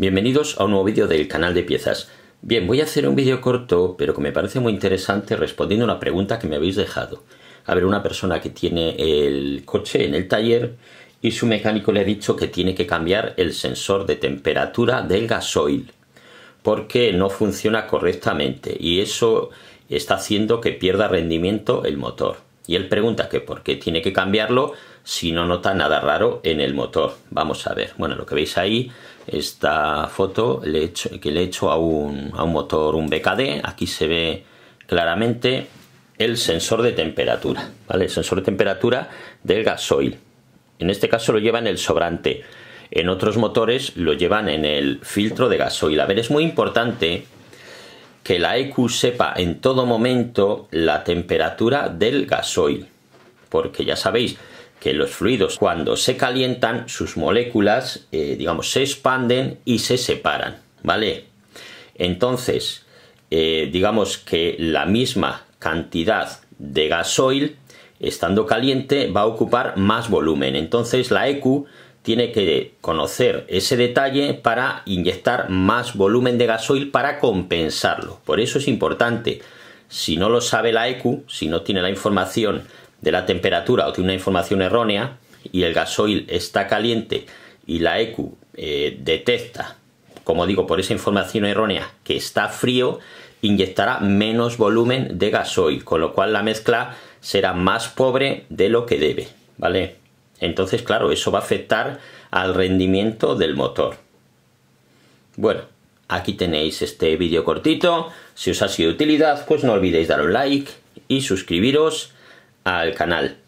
Bienvenidos a un nuevo vídeo del canal de piezas. Bien, voy a hacer un vídeo corto, pero que me parece muy interesante respondiendo a una pregunta que me habéis dejado. A ver, una persona que tiene el coche en el taller y su mecánico le ha dicho que tiene que cambiar el sensor de temperatura del gasoil porque no funciona correctamente y eso está haciendo que pierda rendimiento el motor. Y él pregunta que por qué tiene que cambiarlo si no nota nada raro en el motor. Vamos a ver. Bueno, lo que veis ahí, esta foto que le he hecho a un, a un motor, un BKD. Aquí se ve claramente el sensor de temperatura, ¿vale? El sensor de temperatura del gasoil. En este caso lo lleva en el sobrante. En otros motores lo llevan en el filtro de gasoil. A ver, es muy importante que la EQ sepa en todo momento la temperatura del gasoil, porque ya sabéis que los fluidos cuando se calientan sus moléculas, eh, digamos, se expanden y se separan, ¿vale? Entonces, eh, digamos que la misma cantidad de gasoil, estando caliente, va a ocupar más volumen. Entonces la EQ tiene que conocer ese detalle para inyectar más volumen de gasoil para compensarlo. Por eso es importante, si no lo sabe la ECU, si no tiene la información de la temperatura o tiene una información errónea y el gasoil está caliente y la ECU eh, detecta, como digo, por esa información errónea que está frío, inyectará menos volumen de gasoil, con lo cual la mezcla será más pobre de lo que debe, ¿vale? Entonces, claro, eso va a afectar al rendimiento del motor. Bueno, aquí tenéis este vídeo cortito. Si os ha sido de utilidad, pues no olvidéis dar un like y suscribiros al canal.